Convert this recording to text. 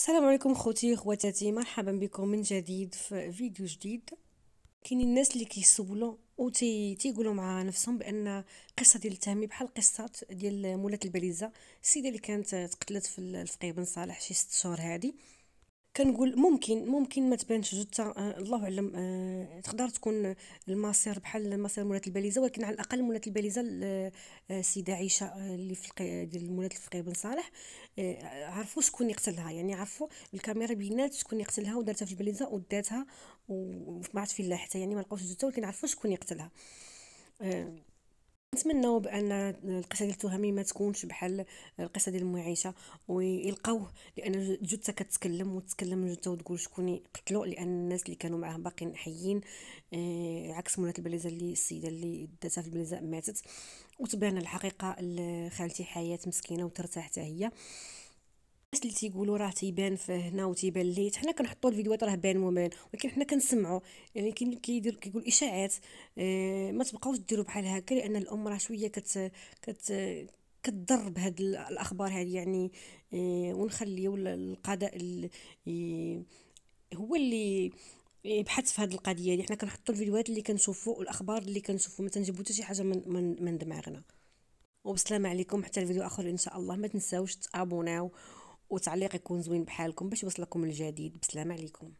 السلام عليكم خوتي خواتاتي مرحبا بكم من جديد في فيديو جديد كاينين الناس اللي كيسولوا و تيقولوا مع نفسهم بان قصه ديال التهمي بحال قصه ديال مولات البليزه السيده اللي كانت تقتلت في الفقيه بن صالح شي 6 شهور هذه كنقول ممكن ممكن ما تبانش جثه آه، الله اعلم أه تقدر تكون المصير بحال مصير مولات الباليزة ولكن على الاقل مولات الباليزة السيده آه، عائشه آه، اللي في ديال مولات الفقيه بن صالح أه عرفوا شكون يقتلها يعني عرفوا الكاميرا بينات شكون يقتلها ودارتها في الباليزة وداتها وما عرفت فين حتى يعني ما لقاوش جثه ولكن عرفوا شكون يقتلها أه نتمنوا بان القصه ديال التهامي ما تكونش بحال القصه ديال امي عائشه ويلقاوه لان جثه كتكلم وتتكلم جثه وتقول شكون قتلو لان الناس اللي كانوا معاه باقيين حيين آه عكس مولات البليزه اللي السيده اللي داتها في البليزه ماتت وتبان الحقيقه خالتي حياه مسكينه وترتاح حتى هي الناس اللي تيقولوا راه تيبان هنا وتيبان ليت حنا كنحطوا الفيديوهات راه بان وبان ولكن حنا كنسمعوا يعني كيدير كيقول اشاعات اه ما تبقاوش ديروا بحال هكا لان الام راه شويه كت كت كتضر بهاد الاخبار هذه يعني اه ونخليو القضاء هو اللي يبحث في هذه القضيه اللي حنا كنحطوا الفيديوهات اللي كنشوفوا والاخبار اللي كنشوفوا ما تنجيبو حتى شي حاجه من من, من دماغنا وبسلام عليكم حتى الفيديو اخر ان شاء الله ما تنساوش تابوناو وتعليق يكون زوين بحالكم باش يوصلكم الجديد بسلام عليكم